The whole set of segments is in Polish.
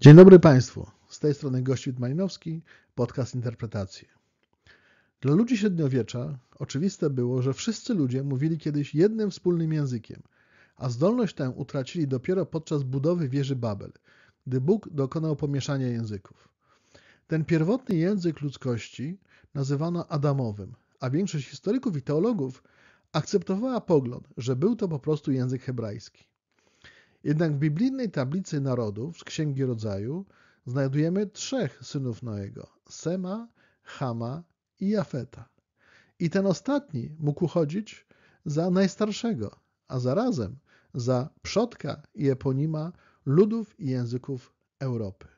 Dzień dobry Państwu. Z tej strony Gościut Malinowski, podcast Interpretacje. Dla ludzi średniowiecza oczywiste było, że wszyscy ludzie mówili kiedyś jednym wspólnym językiem, a zdolność tę utracili dopiero podczas budowy wieży Babel, gdy Bóg dokonał pomieszania języków. Ten pierwotny język ludzkości nazywano Adamowym, a większość historyków i teologów akceptowała pogląd, że był to po prostu język hebrajski. Jednak w biblijnej tablicy narodów z Księgi Rodzaju znajdujemy trzech synów Noego: Sema, Hama i Jafeta. I ten ostatni mógł uchodzić za najstarszego, a zarazem za przodka i eponima ludów i języków Europy.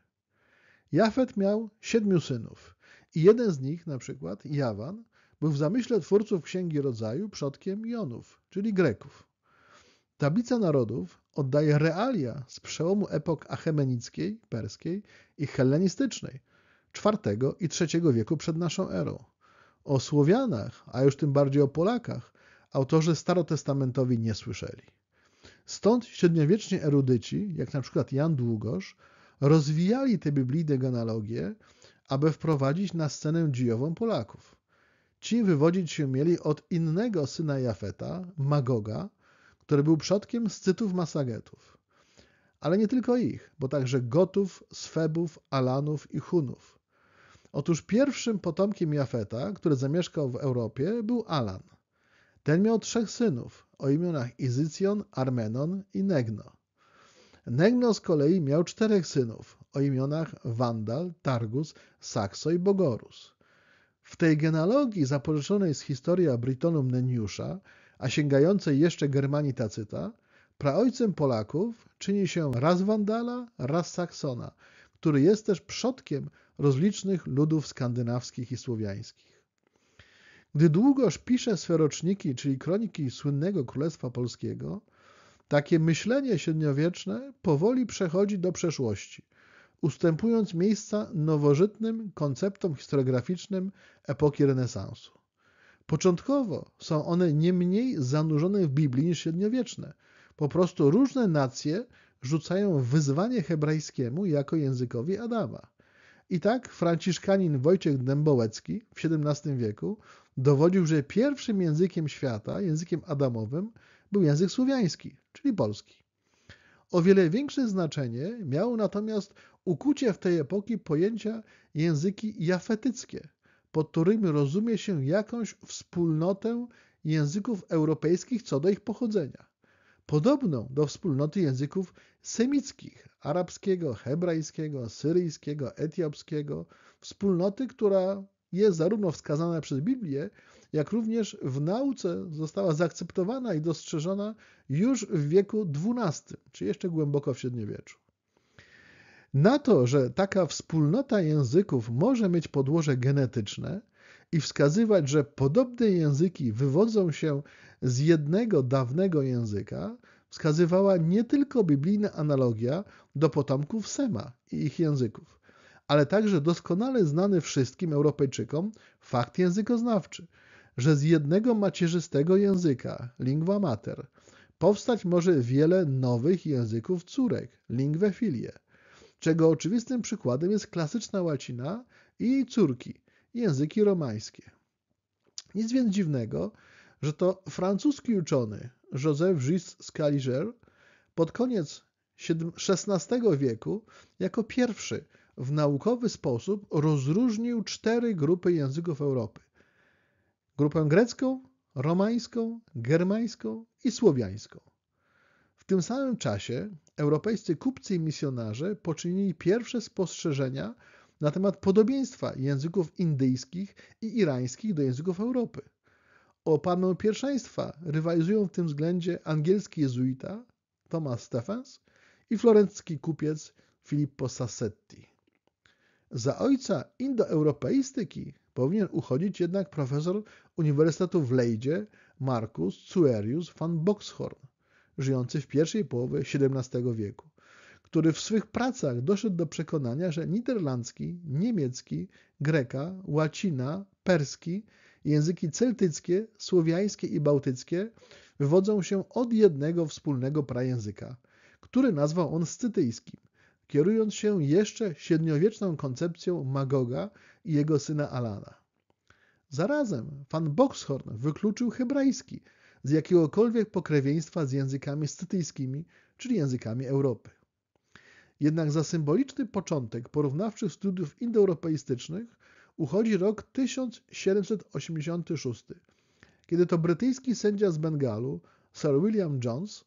Jafet miał siedmiu synów i jeden z nich, na przykład Jawan, był w zamyśle twórców Księgi Rodzaju przodkiem Jonów, czyli Greków. Tablica Narodów oddaje realia z przełomu epok achemenickiej, perskiej i hellenistycznej, IV i III wieku przed naszą erą. O Słowianach, a już tym bardziej o Polakach, autorzy starotestamentowi nie słyszeli. Stąd średniowieczni erudyci, jak na przykład Jan Długosz, rozwijali te biblijne genealogie, aby wprowadzić na scenę dziejową Polaków. Ci wywodzić się mieli od innego syna Jafeta, Magoga, który był przodkiem Scytów Masagetów. Ale nie tylko ich, bo także Gotów, Swebów, Alanów i Hunów. Otóż pierwszym potomkiem Jafeta, który zamieszkał w Europie, był Alan. Ten miał trzech synów o imionach Izycjon, Armenon i Negno. Negno z kolei miał czterech synów o imionach Wandal, Targus, Saxo i Bogorus. W tej genealogii zapożyczonej z historia Britonum Neniusza a sięgającej jeszcze Germanii Tacyta, praojcem Polaków czyni się raz Wandala, raz Saksona, który jest też przodkiem rozlicznych ludów skandynawskich i słowiańskich. Gdy długoż pisze swe roczniki, czyli kroniki słynnego Królestwa Polskiego, takie myślenie średniowieczne powoli przechodzi do przeszłości, ustępując miejsca nowożytnym konceptom historiograficznym epoki renesansu. Początkowo są one nie mniej zanurzone w Biblii niż średniowieczne. Po prostu różne nacje rzucają wyzwanie hebrajskiemu jako językowi Adama. I tak franciszkanin Wojciech Dębołecki w XVII wieku dowodził, że pierwszym językiem świata, językiem adamowym, był język słowiański, czyli polski. O wiele większe znaczenie miało natomiast ukucie w tej epoki pojęcia języki jafetyckie, pod którymi rozumie się jakąś wspólnotę języków europejskich co do ich pochodzenia, podobną do wspólnoty języków semickich arabskiego, hebrajskiego, syryjskiego, etiopskiego wspólnoty, która jest zarówno wskazana przez Biblię, jak również w nauce została zaakceptowana i dostrzeżona już w wieku XII, czy jeszcze głęboko w średniowieczu na to, że taka wspólnota języków może mieć podłoże genetyczne i wskazywać, że podobne języki wywodzą się z jednego dawnego języka, wskazywała nie tylko biblijna analogia do potomków Sema i ich języków, ale także doskonale znany wszystkim Europejczykom fakt językoznawczy, że z jednego macierzystego języka, lingua mater, powstać może wiele nowych języków córek, lingwe filie czego oczywistym przykładem jest klasyczna łacina i jej córki, języki romańskie. Nic więc dziwnego, że to francuski uczony Joseph Gilles Scaliger pod koniec XVI wieku jako pierwszy w naukowy sposób rozróżnił cztery grupy języków Europy. Grupę grecką, romańską, germańską i słowiańską. W tym samym czasie europejscy kupcy i misjonarze poczynili pierwsze spostrzeżenia na temat podobieństwa języków indyjskich i irańskich do języków Europy. O panę pierwszeństwa rywalizują w tym względzie angielski jezuita Thomas Stephens i florencki kupiec Filippo Sassetti. Za ojca indoeuropeistyki powinien uchodzić jednak profesor Uniwersytetu w Leidzie Markus Cuerius van Boxhorn, żyjący w pierwszej połowie XVII wieku, który w swych pracach doszedł do przekonania, że niderlandzki, niemiecki, greka, łacina, perski, języki celtyckie, słowiańskie i bałtyckie wywodzą się od jednego wspólnego prajęzyka, który nazwał on scytyjskim, kierując się jeszcze średniowieczną koncepcją Magoga i jego syna Alana. Zarazem van Boxhorn wykluczył hebrajski, z jakiegokolwiek pokrewieństwa z językami scytyjskimi, czyli językami Europy. Jednak za symboliczny początek porównawczych studiów indoeuropeistycznych uchodzi rok 1786, kiedy to brytyjski sędzia z Bengalu, Sir William Jones,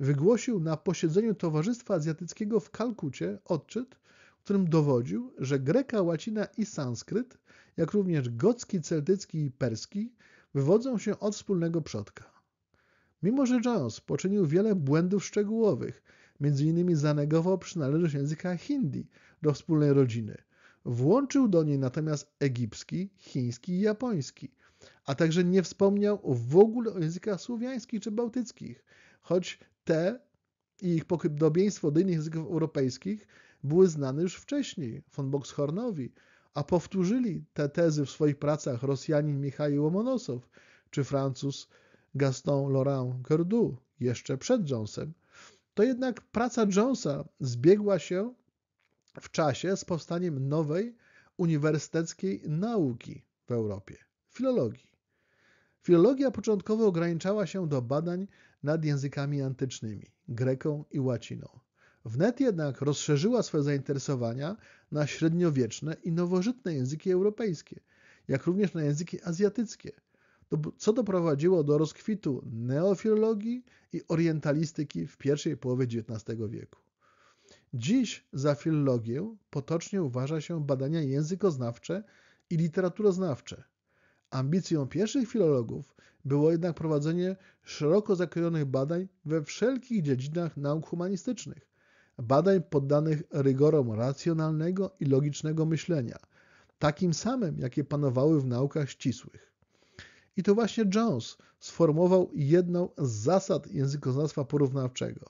wygłosił na posiedzeniu Towarzystwa Azjatyckiego w Kalkucie odczyt, w którym dowodził, że greka łacina i sanskryt, jak również gocki, celtycki i perski, wywodzą się od wspólnego przodka. Mimo, że Jones poczynił wiele błędów szczegółowych, m.in. zanegował przynależność języka hindi do wspólnej rodziny, włączył do niej natomiast egipski, chiński i japoński, a także nie wspomniał w ogóle o językach słowiańskich czy bałtyckich, choć te i ich podobieństwo do innych języków europejskich były znane już wcześniej von Boxhornowi, a powtórzyli te tezy w swoich pracach Rosjanin Michał Łomonosow czy Francuz Gaston Laurent Cordu jeszcze przed Jonesem, to jednak praca Jonesa zbiegła się w czasie z powstaniem nowej uniwersyteckiej nauki w Europie filologii. Filologia początkowo ograniczała się do badań nad językami antycznymi, greką i łaciną. Wnet jednak rozszerzyła swoje zainteresowania na średniowieczne i nowożytne języki europejskie, jak również na języki azjatyckie, co doprowadziło do rozkwitu neofilologii i orientalistyki w pierwszej połowie XIX wieku. Dziś za filologię potocznie uważa się badania językoznawcze i literaturoznawcze. Ambicją pierwszych filologów było jednak prowadzenie szeroko zakrojonych badań we wszelkich dziedzinach nauk humanistycznych, badań poddanych rygorom racjonalnego i logicznego myślenia, takim samym, jakie panowały w naukach ścisłych. I to właśnie Jones sformułował jedną z zasad językoznawstwa porównawczego,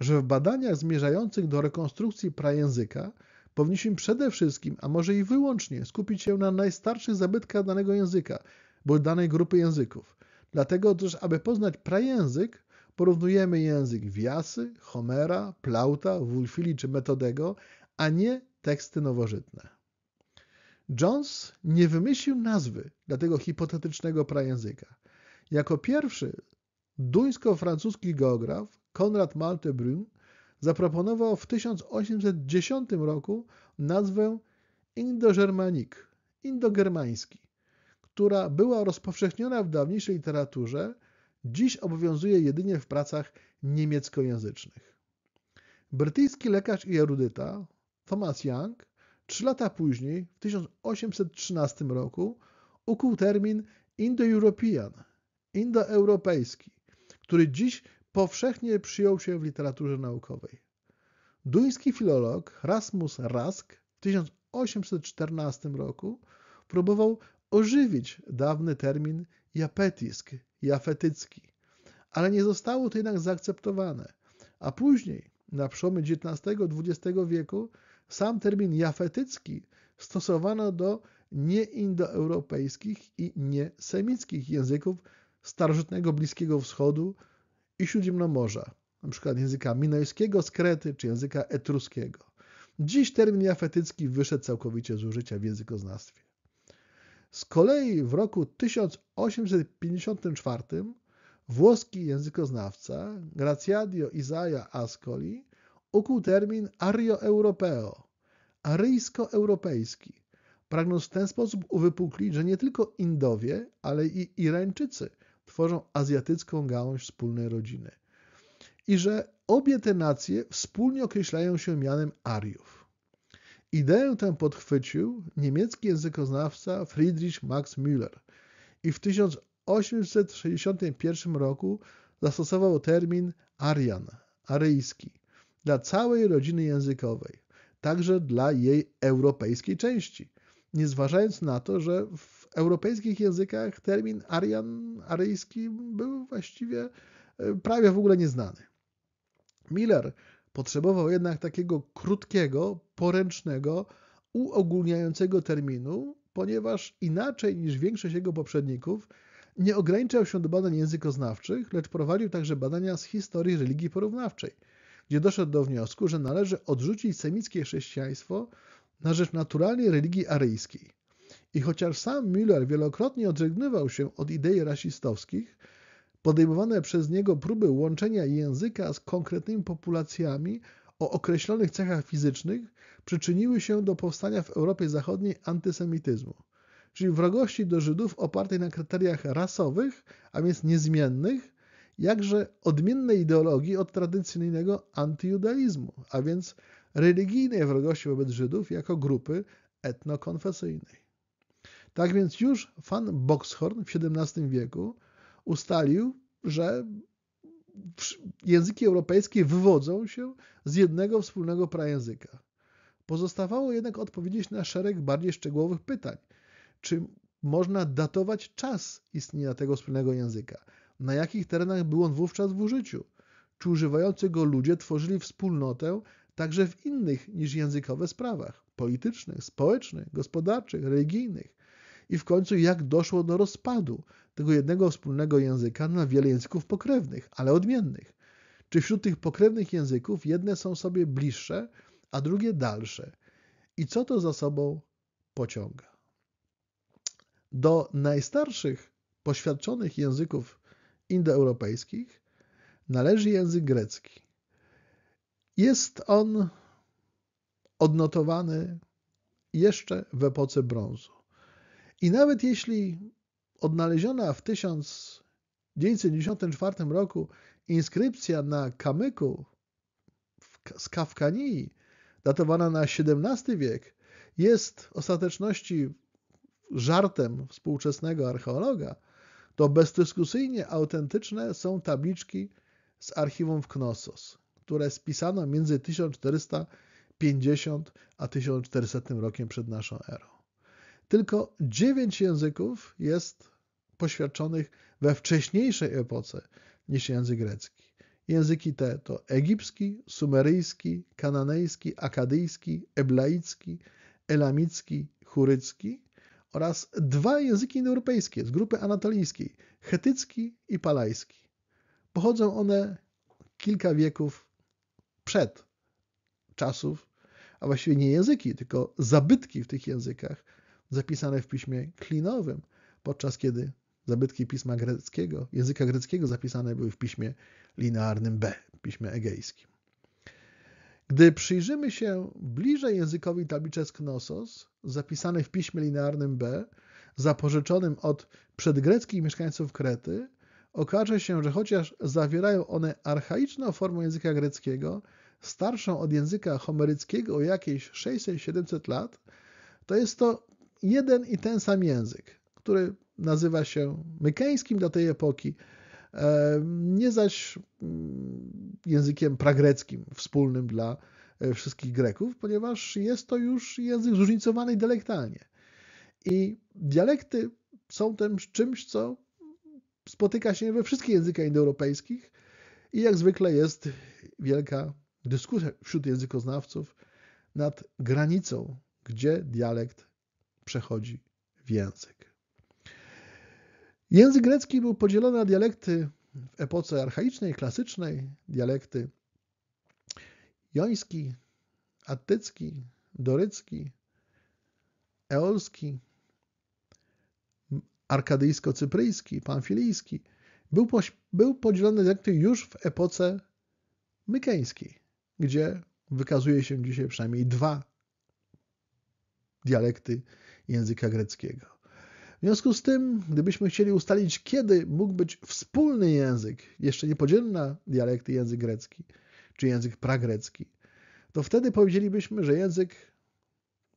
że w badaniach zmierzających do rekonstrukcji prajęzyka powinniśmy przede wszystkim, a może i wyłącznie, skupić się na najstarszych zabytkach danego języka bądź danej grupy języków. Dlatego też, aby poznać prajęzyk, porównujemy język Wiasy, Homera, Plauta, Wulfili czy Metodego, a nie teksty nowożytne. Jones nie wymyślił nazwy dla tego hipotetycznego prajęzyka. Jako pierwszy duńsko-francuski geograf Konrad Malte Brun zaproponował w 1810 roku nazwę Indogermanik, indogermański, która była rozpowszechniona w dawniejszej literaturze, dziś obowiązuje jedynie w pracach niemieckojęzycznych. Brytyjski lekarz i erudyta Thomas Young Trzy lata później, w 1813 roku, ukuł termin Indo-European, indoeuropejski, który dziś powszechnie przyjął się w literaturze naukowej. Duński filolog Rasmus Rask w 1814 roku próbował ożywić dawny termin japetisk, jafetycki, ale nie zostało to jednak zaakceptowane, a później, na przełomie XIX-XX wieku, sam termin jafetycki stosowano do nieindoeuropejskich i niesemickich języków starożytnego Bliskiego Wschodu i Śródziemnomorza, np. języka minojskiego z Krety czy języka etruskiego. Dziś termin jafetycki wyszedł całkowicie z użycia w językoznawstwie. Z kolei w roku 1854 włoski językoznawca Graziadio Isaia Ascoli ukuł termin ario-europeo, aryjsko-europejski, pragnąc w ten sposób uwypuklić, że nie tylko Indowie, ale i Irańczycy tworzą azjatycką gałąź wspólnej rodziny i że obie te nacje wspólnie określają się mianem Ariów. Ideę tę podchwycił niemiecki językoznawca Friedrich Max Müller i w 1861 roku zastosował termin Arian, aryjski, dla całej rodziny językowej, także dla jej europejskiej części. Nie zważając na to, że w europejskich językach termin arian, aryjski był właściwie e, prawie w ogóle nieznany. Miller potrzebował jednak takiego krótkiego, poręcznego, uogólniającego terminu, ponieważ inaczej niż większość jego poprzedników nie ograniczał się do badań językoznawczych, lecz prowadził także badania z historii religii porównawczej – gdzie doszedł do wniosku, że należy odrzucić semickie chrześcijaństwo na rzecz naturalnej religii aryjskiej. I chociaż sam Müller wielokrotnie odżegnywał się od idei rasistowskich, podejmowane przez niego próby łączenia języka z konkretnymi populacjami o określonych cechach fizycznych przyczyniły się do powstania w Europie Zachodniej antysemityzmu, czyli wrogości do Żydów opartej na kryteriach rasowych, a więc niezmiennych, jakże odmiennej ideologii od tradycyjnego antyjudaizmu, a więc religijnej wrogości wobec Żydów jako grupy etnokonfesyjnej. Tak więc już fan Boxhorn w XVII wieku ustalił, że języki europejskie wywodzą się z jednego wspólnego prajęzyka. Pozostawało jednak odpowiedzieć na szereg bardziej szczegółowych pytań. Czy można datować czas istnienia tego wspólnego języka? na jakich terenach był on wówczas w użyciu, czy używający go ludzie tworzyli wspólnotę także w innych niż językowe sprawach politycznych, społecznych, gospodarczych, religijnych i w końcu jak doszło do rozpadu tego jednego wspólnego języka na wiele języków pokrewnych, ale odmiennych. Czy wśród tych pokrewnych języków jedne są sobie bliższe, a drugie dalsze? I co to za sobą pociąga? Do najstarszych poświadczonych języków indoeuropejskich należy język grecki. Jest on odnotowany jeszcze w epoce brązu. I nawet jeśli odnaleziona w 1994 roku inskrypcja na kamyku z Kawkanii, datowana na XVII wiek, jest w ostateczności żartem współczesnego archeologa, to bezdyskusyjnie autentyczne są tabliczki z archiwum w Knossos, które spisano między 1450 a 1400 rokiem przed naszą erą. Tylko dziewięć języków jest poświadczonych we wcześniejszej epoce niż język grecki. Języki te to egipski, sumeryjski, kananejski, akadyjski, eblaicki, elamicki, churycki, oraz dwa języki indoeuropejskie z grupy anatolijskiej, chetycki i palajski. Pochodzą one kilka wieków przed czasów, a właściwie nie języki, tylko zabytki w tych językach zapisane w piśmie klinowym, podczas kiedy zabytki pisma greckiego, języka greckiego zapisane były w piśmie linearnym B, piśmie egejskim. Gdy przyjrzymy się bliżej językowi tabliczek Knossos, zapisany w piśmie linearnym B, zapożyczonym od przedgreckich mieszkańców Krety, okaże się, że chociaż zawierają one archaiczną formę języka greckiego, starszą od języka homeryckiego o jakieś 600-700 lat, to jest to jeden i ten sam język, który nazywa się mykeńskim dla tej epoki, e, nie zaś mm, językiem pragreckim, wspólnym dla E, wszystkich Greków, ponieważ jest to już język zróżnicowany dialektalnie. I dialekty są tym czymś, co spotyka się we wszystkich językach indoeuropejskich i jak zwykle jest wielka dyskusja wśród językoznawców nad granicą, gdzie dialekt przechodzi w język. Język grecki był podzielony na dialekty w epoce archaicznej, klasycznej, dialekty joński, attycki, dorycki, eolski, arkadyjsko-cypryjski, panfilijski, był, poś, był podzielony dialekty już w epoce mykeńskiej, gdzie wykazuje się dzisiaj przynajmniej dwa dialekty języka greckiego. W związku z tym, gdybyśmy chcieli ustalić, kiedy mógł być wspólny język, jeszcze niepodzielny na dialekty język grecki, czy język pragrecki, to wtedy powiedzielibyśmy, że język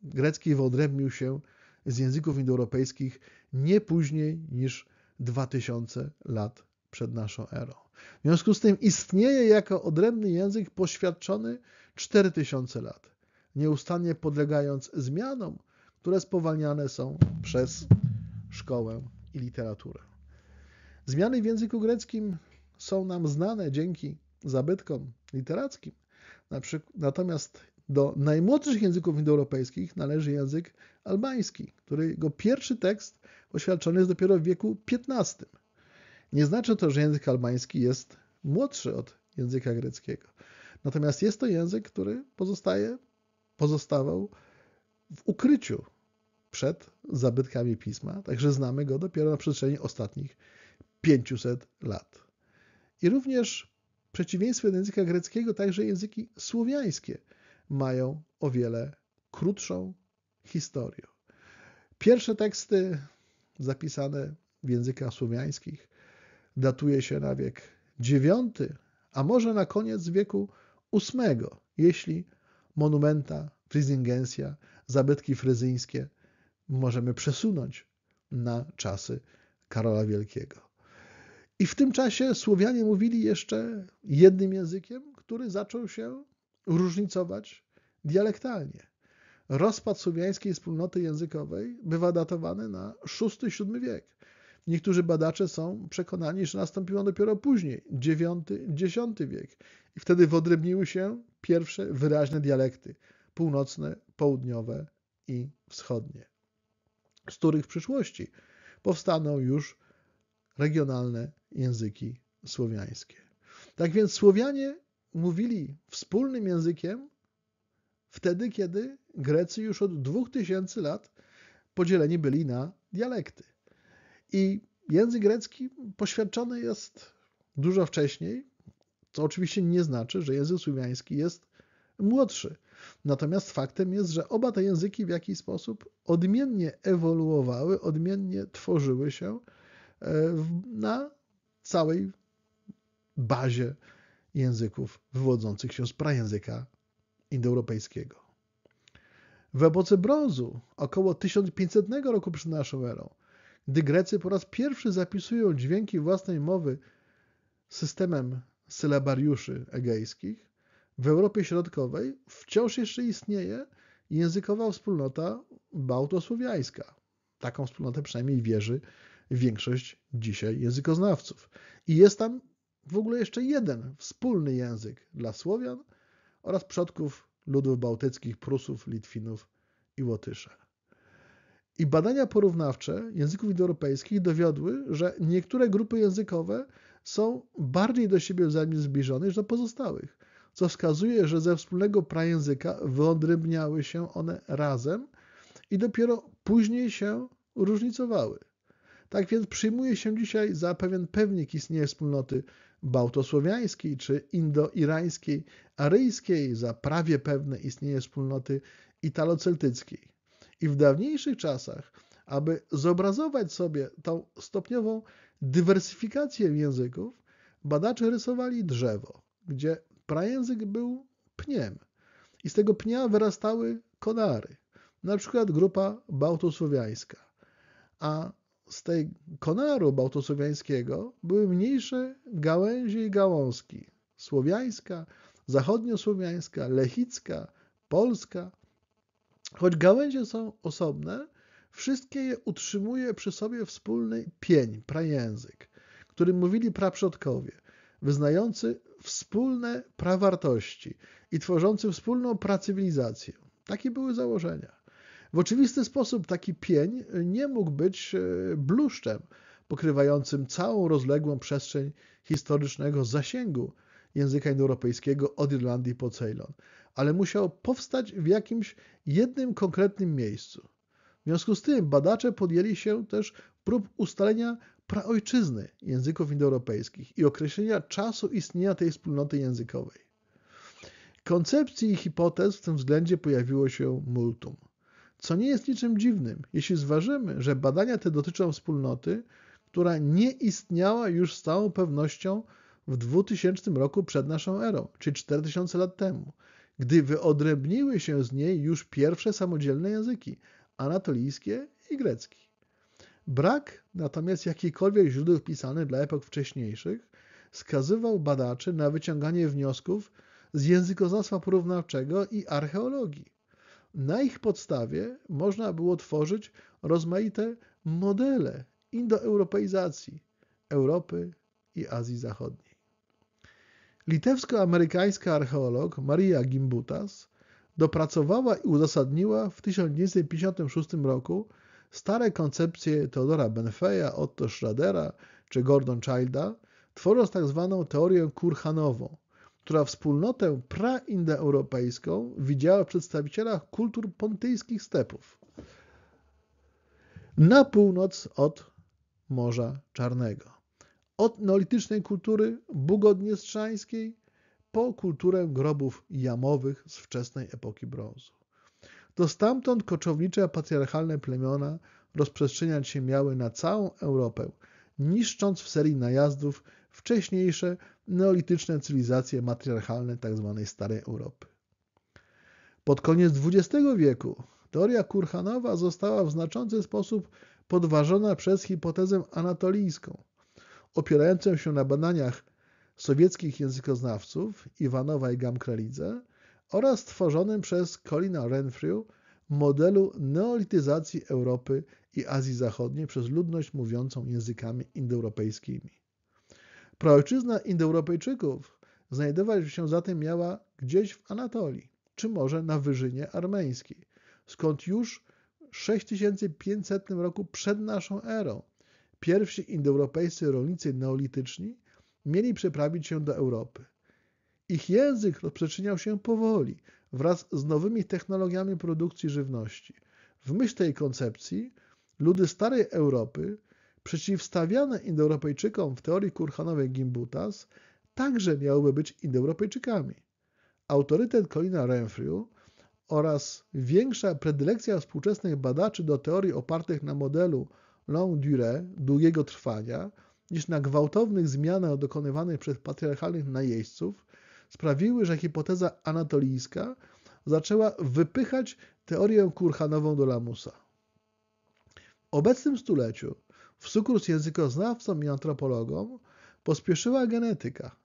grecki wyodrębnił się z języków indoeuropejskich nie później niż 2000 lat przed naszą erą. W związku z tym istnieje jako odrębny język poświadczony 4000 lat, nieustannie podlegając zmianom, które spowalniane są przez szkołę i literaturę. Zmiany w języku greckim są nam znane dzięki zabytkom literackim. Natomiast do najmłodszych języków indoeuropejskich należy język albański, którego pierwszy tekst oświadczony jest dopiero w wieku XV. Nie znaczy to, że język albański jest młodszy od języka greckiego. Natomiast jest to język, który pozostaje, pozostawał w ukryciu przed zabytkami pisma, także znamy go dopiero na przestrzeni ostatnich 500 lat. I również przeciwieństwie do języka greckiego także języki słowiańskie mają o wiele krótszą historię. Pierwsze teksty zapisane w językach słowiańskich datuje się na wiek IX, a może na koniec wieku VIII, jeśli monumenta Frizingensia, zabytki fryzyńskie możemy przesunąć na czasy Karola Wielkiego. I w tym czasie Słowianie mówili jeszcze jednym językiem, który zaczął się różnicować dialektalnie. Rozpad słowiańskiej wspólnoty językowej bywa datowany na VI-VII wiek. Niektórzy badacze są przekonani, że nastąpiło dopiero później, IX-X wiek. I wtedy wyodrębniły się pierwsze wyraźne dialekty północne, południowe i wschodnie, z których w przyszłości powstaną już regionalne języki słowiańskie. Tak więc Słowianie mówili wspólnym językiem wtedy, kiedy Grecy już od 2000 lat podzieleni byli na dialekty. I język grecki poświadczony jest dużo wcześniej, co oczywiście nie znaczy, że język słowiański jest młodszy. Natomiast faktem jest, że oba te języki w jakiś sposób odmiennie ewoluowały, odmiennie tworzyły się e, na całej bazie języków wywodzących się z prajęzyka indoeuropejskiego. W epoce brązu, około 1500 roku przed naszą erą, gdy Grecy po raz pierwszy zapisują dźwięki własnej mowy systemem sylabariuszy egejskich, w Europie Środkowej wciąż jeszcze istnieje językowa wspólnota bałtosłowiańska. Taką wspólnotę przynajmniej wierzy większość dzisiaj językoznawców. I jest tam w ogóle jeszcze jeden wspólny język dla Słowian oraz przodków ludów bałtyckich, Prusów, Litwinów i Łotysza. I badania porównawcze języków indoeuropejskich dowiodły, że niektóre grupy językowe są bardziej do siebie wzajemnie zbliżone niż do pozostałych, co wskazuje, że ze wspólnego prajęzyka wyodrębniały się one razem i dopiero później się różnicowały. Tak więc przyjmuje się dzisiaj za pewien pewnik istnienia wspólnoty bałtosłowiańskiej czy indo-irańskiej, aryjskiej, za prawie pewne istnienie wspólnoty italoceltyckiej. I w dawniejszych czasach, aby zobrazować sobie tą stopniową dywersyfikację języków, badacze rysowali drzewo, gdzie prajęzyk był pniem. I z tego pnia wyrastały konary, na przykład grupa bałtosłowiańska. A z tej konaru bałtosłowiańskiego były mniejsze gałęzie i gałązki. Słowiańska, zachodniosłowiańska, lechicka, polska. Choć gałęzie są osobne, wszystkie je utrzymuje przy sobie wspólny pień, prajęzyk, którym mówili praprzodkowie, wyznający wspólne prawartości i tworzący wspólną pracywilizację. Takie były założenia. W oczywisty sposób taki pień nie mógł być e, bluszczem pokrywającym całą rozległą przestrzeń historycznego zasięgu języka indoeuropejskiego od Irlandii po Ceylon, ale musiał powstać w jakimś jednym konkretnym miejscu. W związku z tym badacze podjęli się też prób ustalenia praojczyzny języków indoeuropejskich i określenia czasu istnienia tej wspólnoty językowej. Koncepcji i hipotez w tym względzie pojawiło się multum co nie jest niczym dziwnym, jeśli zważymy, że badania te dotyczą wspólnoty, która nie istniała już z całą pewnością w 2000 roku przed naszą erą, czyli 4000 lat temu, gdy wyodrębniły się z niej już pierwsze samodzielne języki anatolijskie i grecki. Brak natomiast jakichkolwiek źródeł pisanych dla epok wcześniejszych skazywał badaczy na wyciąganie wniosków z językoznawstwa porównawczego i archeologii. Na ich podstawie można było tworzyć rozmaite modele indoeuropeizacji Europy i Azji Zachodniej. Litewsko-amerykańska archeolog Maria Gimbutas dopracowała i uzasadniła w 1956 roku stare koncepcje Teodora Benfeya, Otto Schradera czy Gordon Childa, tworząc tzw. Tak teorię kurhanową, która wspólnotę praindoeuropejską widziała w przedstawicielach kultur pontyjskich stepów na północ od Morza Czarnego. Od neolitycznej kultury bugodniestrzańskiej po kulturę grobów jamowych z wczesnej epoki brązu. To stamtąd koczownicze patriarchalne plemiona rozprzestrzeniać się miały na całą Europę, niszcząc w serii najazdów wcześniejsze neolityczne cywilizacje matriarchalne tzw. Tak Starej Europy. Pod koniec XX wieku teoria Kurhanowa została w znaczący sposób podważona przez hipotezę anatolijską, opierającą się na badaniach sowieckich językoznawców Iwanowa i Gamkrelidze oraz tworzonym przez Colina Renfrew modelu neolityzacji Europy i Azji Zachodniej przez ludność mówiącą językami indoeuropejskimi. Praojczyzna Indoeuropejczyków znajdować się zatem miała gdzieś w Anatolii, czy może na wyżynie armeńskiej, skąd już w 6500 roku przed naszą erą pierwsi indoeuropejscy rolnicy neolityczni mieli przeprawić się do Europy. Ich język rozprzestrzeniał się powoli wraz z nowymi technologiami produkcji żywności. W myśl tej koncepcji ludy starej Europy przeciwstawiane Indoeuropejczykom w teorii kurhanowej Gimbutas także miałyby być Indoeuropejczykami. Autorytet Colina Renfrew oraz większa predylekcja współczesnych badaczy do teorii opartych na modelu long durée, długiego trwania, niż na gwałtownych zmianach dokonywanych przez patriarchalnych najeźdźców, sprawiły, że hipoteza anatolijska zaczęła wypychać teorię kurhanową do lamusa. W obecnym stuleciu sukurs językoznawcom i antropologom pospieszyła genetyka,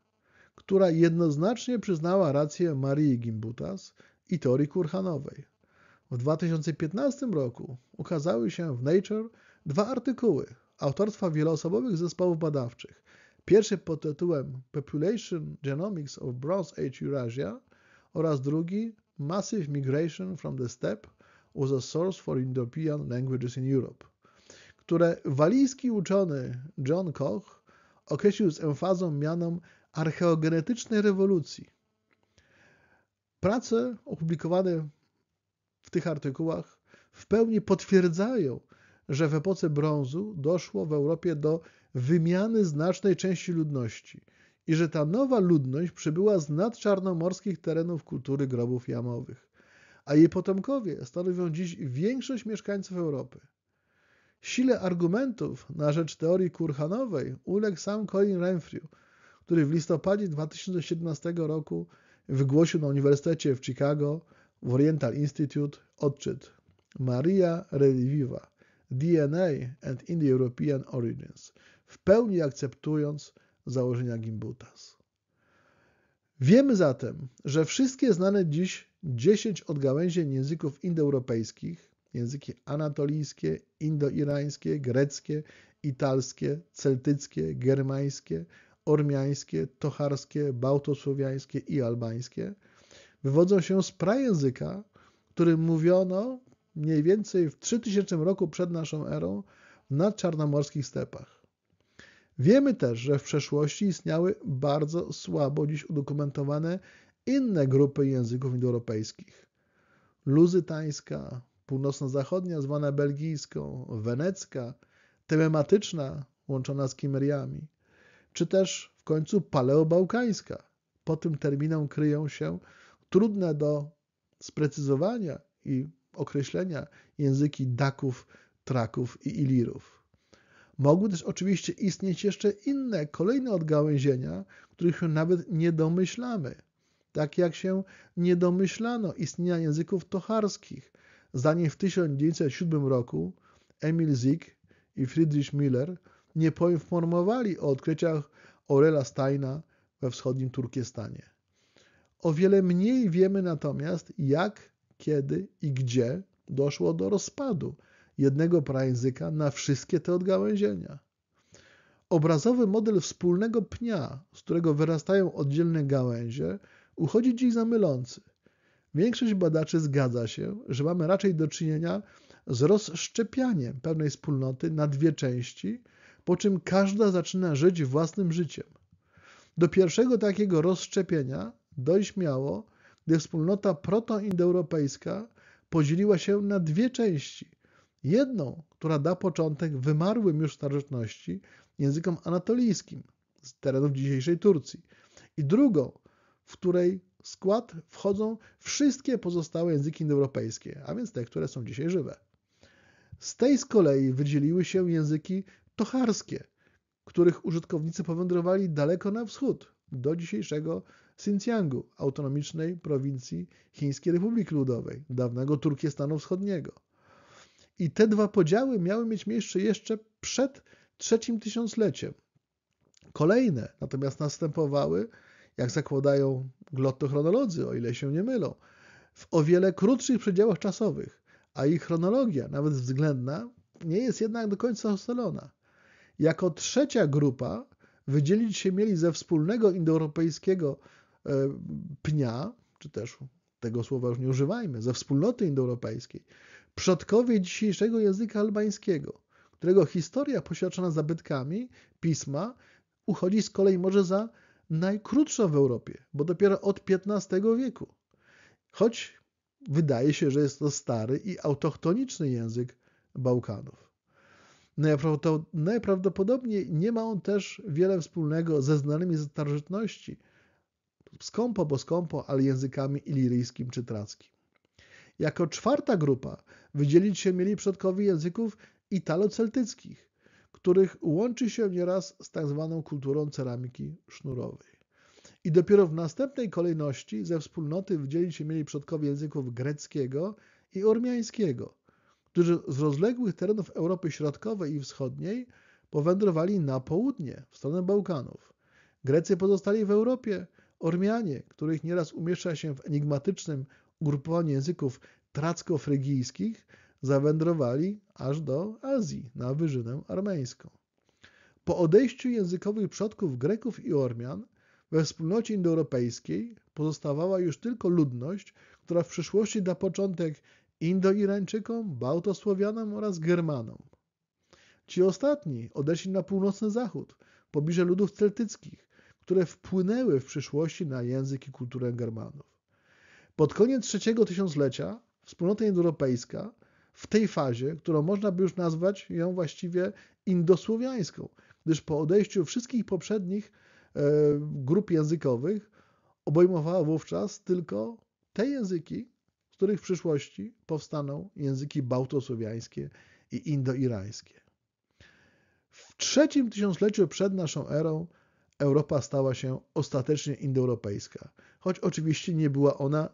która jednoznacznie przyznała rację Marii Gimbutas i teorii Kurhanowej. W 2015 roku ukazały się w Nature dwa artykuły autorstwa wieloosobowych zespołów badawczych. Pierwszy pod tytułem Population Genomics of Bronze Age Eurasia oraz drugi Massive Migration from the Steppe was a Source for Indo-European Languages in Europe które walijski uczony John Koch określił z emfazą mianem archeogenetycznej rewolucji. Prace opublikowane w tych artykułach w pełni potwierdzają, że w epoce brązu doszło w Europie do wymiany znacznej części ludności i że ta nowa ludność przybyła z nadczarnomorskich terenów kultury grobów jamowych, a jej potomkowie stanowią dziś większość mieszkańców Europy. Sile argumentów na rzecz teorii Kurhanowej uległ sam Colin Renfrew, który w listopadzie 2017 roku wygłosił na Uniwersytecie w Chicago w Oriental Institute odczyt Maria Reliviva DNA and Indo-European Origins, w pełni akceptując założenia Gimbutas. Wiemy zatem, że wszystkie znane dziś 10 odgałęzień języków indoeuropejskich języki anatolijskie, indoirańskie, greckie, italskie, celtyckie, germańskie, ormiańskie, tocharskie, bałtosłowiańskie i albańskie, wywodzą się z prajęzyka, którym mówiono mniej więcej w 3000 roku przed naszą erą na czarnomorskich stepach. Wiemy też, że w przeszłości istniały bardzo słabo dziś udokumentowane inne grupy języków indoeuropejskich. Luzytańska, północno-zachodnia, zwana belgijską, wenecka, telematyczna, łączona z Kimeriami, czy też w końcu paleobałkańska. Po tym terminom kryją się trudne do sprecyzowania i określenia języki Daków, Traków i Ilirów. Mogły też oczywiście istnieć jeszcze inne, kolejne odgałęzienia, których się nawet nie domyślamy, tak jak się nie domyślano istnienia języków tocharskich, zanim w 1907 roku Emil Zieg i Friedrich Miller nie poinformowali o odkryciach Orela Steina we wschodnim Turkestanie. O wiele mniej wiemy natomiast, jak, kiedy i gdzie doszło do rozpadu jednego prajęzyka na wszystkie te odgałęzienia. Obrazowy model wspólnego pnia, z którego wyrastają oddzielne gałęzie, uchodzi dziś za mylący. Większość badaczy zgadza się, że mamy raczej do czynienia z rozszczepianiem pewnej wspólnoty na dwie części, po czym każda zaczyna żyć własnym życiem. Do pierwszego takiego rozszczepienia dojść miało, gdy wspólnota protoindoeuropejska podzieliła się na dwie części. Jedną, która da początek wymarłym już starożytności językom anatolijskim z terenów dzisiejszej Turcji i drugą, w której skład wchodzą wszystkie pozostałe języki indoeuropejskie, a więc te, które są dzisiaj żywe. Z tej z kolei wydzieliły się języki tocharskie, których użytkownicy powędrowali daleko na wschód, do dzisiejszego Xinjiangu, autonomicznej prowincji Chińskiej Republiki Ludowej, dawnego Turkestanu Wschodniego. I te dwa podziały miały mieć miejsce jeszcze przed trzecim tysiącleciem. Kolejne natomiast następowały jak zakładają glottochronolodzy, o ile się nie mylą, w o wiele krótszych przedziałach czasowych, a ich chronologia, nawet względna, nie jest jednak do końca ustalona. Jako trzecia grupa wydzielić się mieli ze wspólnego indoeuropejskiego e, pnia, czy też tego słowa już nie używajmy, ze wspólnoty indoeuropejskiej, przodkowie dzisiejszego języka albańskiego, którego historia poświadczona zabytkami pisma uchodzi z kolei może za najkrótsza w Europie, bo dopiero od XV wieku. Choć wydaje się, że jest to stary i autochtoniczny język Bałkanów. Najprawdopodobniej nie ma on też wiele wspólnego ze znanymi z starożytności, skąpo bo skąpo, ale językami iliryjskim czy trackim. Jako czwarta grupa wydzielić się mieli przodkowie języków italo-celtyckich, których łączy się nieraz z tzw. Tak kulturą ceramiki sznurowej. I dopiero w następnej kolejności ze wspólnoty wydzielić się mieli przodkowie języków greckiego i ormiańskiego, którzy z rozległych terenów Europy Środkowej i Wschodniej powędrowali na południe, w stronę Bałkanów. Grecy pozostali w Europie, Ormianie, których nieraz umieszcza się w enigmatycznym ugrupowaniu języków tracko-frygijskich, zawędrowali aż do Azji, na wyżynę armeńską. Po odejściu językowych przodków Greków i Ormian we wspólnocie indoeuropejskiej pozostawała już tylko ludność, która w przyszłości da początek Indo-Irańczykom, Bałtosłowianom oraz Germanom. Ci ostatni odeszli na północny zachód, pobliże ludów celtyckich, które wpłynęły w przyszłości na język i kulturę Germanów. Pod koniec trzeciego tysiąclecia wspólnota indoeuropejska w tej fazie, którą można by już nazwać ją właściwie indosłowiańską, gdyż po odejściu wszystkich poprzednich e, grup językowych obejmowała wówczas tylko te języki, z których w przyszłości powstaną języki bałtosłowiańskie i indoirańskie. W trzecim tysiącleciu przed naszą erą Europa stała się ostatecznie indoeuropejska, choć oczywiście nie była ona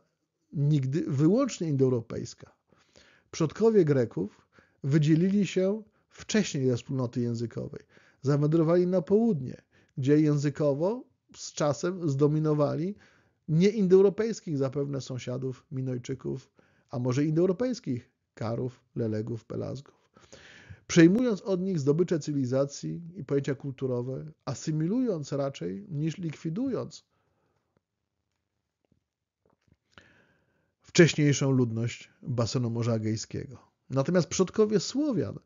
nigdy wyłącznie indoeuropejska. Przodkowie Greków wydzielili się wcześniej ze wspólnoty językowej. Zawędrowali na południe, gdzie językowo z czasem zdominowali indoeuropejskich zapewne sąsiadów Minojczyków, a może indoeuropejskich Karów, Lelegów, Pelazgów. Przejmując od nich zdobycze cywilizacji i pojęcia kulturowe, asymilując raczej niż likwidując wcześniejszą ludność basenu Morza Gejskiego. Natomiast przodkowie Słowian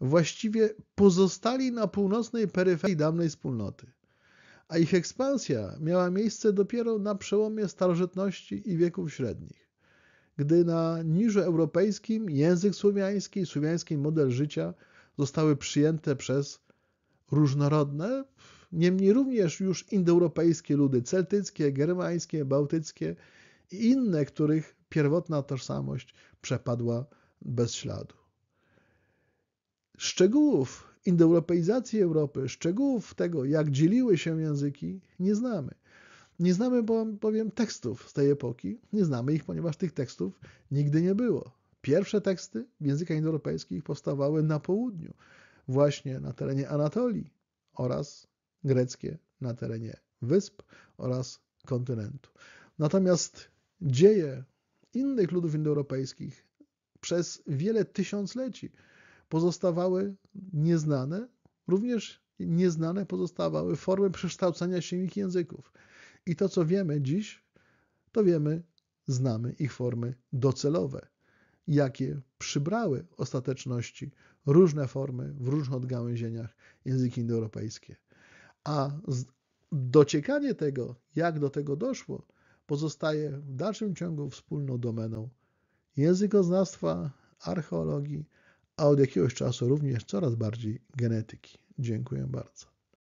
właściwie pozostali na północnej peryferii dawnej wspólnoty, a ich ekspansja miała miejsce dopiero na przełomie starożytności i wieków średnich, gdy na niżu europejskim język słowiański i słowiański model życia zostały przyjęte przez różnorodne, niemniej również już indoeuropejskie ludy celtyckie, germańskie, bałtyckie i inne, których pierwotna tożsamość przepadła bez śladu. Szczegółów indoeuropeizacji Europy, szczegółów tego, jak dzieliły się języki, nie znamy. Nie znamy, powiem, tekstów z tej epoki. Nie znamy ich, ponieważ tych tekstów nigdy nie było. Pierwsze teksty języka indoeuropejskich powstawały na południu, właśnie na terenie Anatolii oraz greckie na terenie wysp oraz kontynentu. Natomiast dzieje innych ludów indoeuropejskich przez wiele tysiącleci pozostawały nieznane, również nieznane pozostawały formy przekształcania się ich języków. I to, co wiemy dziś, to wiemy, znamy ich formy docelowe, jakie przybrały ostateczności różne formy w różnych odgałęzieniach języki indoeuropejskie. A dociekanie tego, jak do tego doszło, pozostaje w dalszym ciągu wspólną domeną językoznawstwa, archeologii, a od jakiegoś czasu również coraz bardziej genetyki. Dziękuję bardzo.